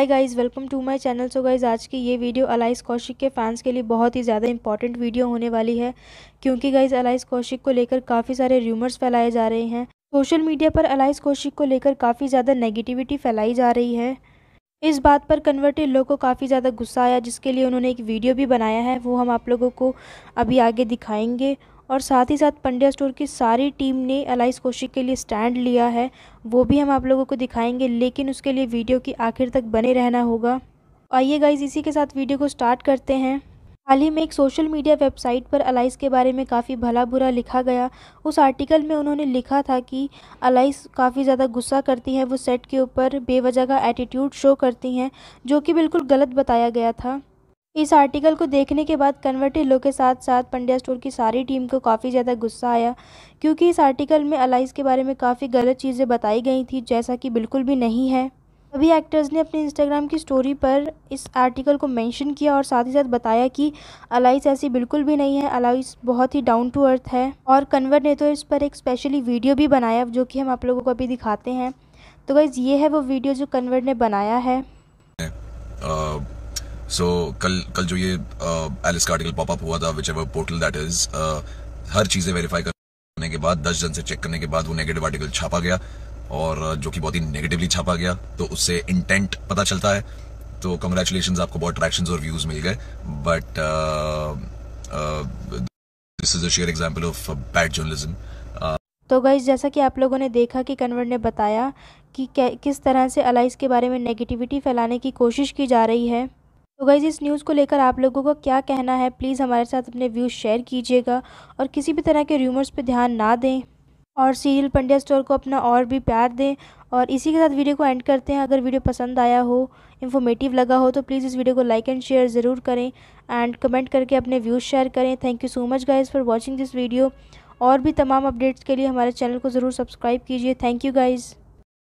hi guys welcome to my channel so guys आज की ये वीडियो अलाइस कौशिक के फैंस के लिए बहुत ही ज़्यादा इंपॉर्टेंट वीडियो होने वाली है क्योंकि गाइज़ अलाइस कौशिक को लेकर काफ़ी सारे र्यूमर्स फैलाए जा रहे हैं सोशल मीडिया पर अलाइस कौशिक को लेकर काफ़ी ज़्यादा नेगेटिविटी फैलाई जा रही है इस बात पर कन्वर्टेड लोग को काफ़ी ज़्यादा गुस्सा आया जिसके लिए उन्होंने एक वीडियो भी बनाया है वो हम आप लोगों को अभी आगे दिखाएंगे और साथ ही साथ पंड्या स्टोर की सारी टीम ने अलाइस कौशिक के लिए स्टैंड लिया है वो भी हम आप लोगों को दिखाएंगे लेकिन उसके लिए वीडियो की आखिर तक बने रहना होगा आइए गाइज इसी के साथ वीडियो को स्टार्ट करते हैं हाल ही में एक सोशल मीडिया वेबसाइट पर अलाइस के बारे में काफ़ी भला बुरा लिखा गया उस आर्टिकल में उन्होंने लिखा था कि अलाइस काफ़ी ज़्यादा गुस्सा करती है वो सेट के ऊपर बेवजह का एटीट्यूड शो करती हैं जो कि बिल्कुल गलत बताया गया था इस आर्टिकल को देखने के बाद कन्वर्टेड लोग के साथ साथ पंड्या स्टोर की सारी टीम को काफ़ी ज़्यादा गुस्सा आया क्योंकि इस आर्टिकल में अलाइस के बारे में काफ़ी गलत चीज़ें बताई गई थी जैसा कि बिल्कुल भी नहीं है अभी एक्टर्स ने अपने इंस्टाग्राम की स्टोरी पर इस आर्टिकल को मेंशन किया और साथ ही साथ बताया कि अलाइस ऐसी बिल्कुल भी नहीं है अलाइस बहुत ही डाउन टू अर्थ है और कन्वर ने तो इस पर एक स्पेशली वीडियो भी बनाया जो कि हम आप लोगों को अभी दिखाते हैं तो गाइज़ ये है वो वीडियो जो कन्वर ने बनाया है सो so, कल कल जो ये एलिस का आर्टिकल पॉपअप हुआ था whichever portal that is हर चीज़ें वेरीफाई करने के बाद दस जन से चेक करने के बाद वो नेगेटिव आर्टिकल छापा गया और जो कि बहुत ही नेगेटिवली छापा गया तो उससे इंटेंट पता चलता है तो कंग्रेचुलेशन आपको बहुत अट्रैक्शन और व्यूज मिल गए but this is a sheer example of bad journalism तो गाइज जैसा कि आप लोगों ने देखा कि कन्वर ने बताया कि किस तरह से अलाइस के बारे में नेगेटिविटी फैलाने की कोशिश की जा रही है तो गाइज़ इस न्यूज़ को लेकर आप लोगों का क्या कहना है प्लीज़ हमारे साथ अपने व्यूज़ शेयर कीजिएगा और किसी भी तरह के र्यूमर्स पर ध्यान ना दें और सीरियल पंड्या स्टोर को अपना और भी प्यार दें और इसी के साथ वीडियो को एंड करते हैं अगर वीडियो पसंद आया हो इन्फॉर्मेटिव लगा हो तो प्लीज़ इस वीडियो को लाइक एंड शेयर ज़रूर करें एंड कमेंट करके अपने व्यूज़ शेयर करें thank you so much guys for watching this video और भी तमाम अपडेट्स के लिए हमारे चैनल को ज़रूर सब्सक्राइब कीजिए थैंक यू गाइज़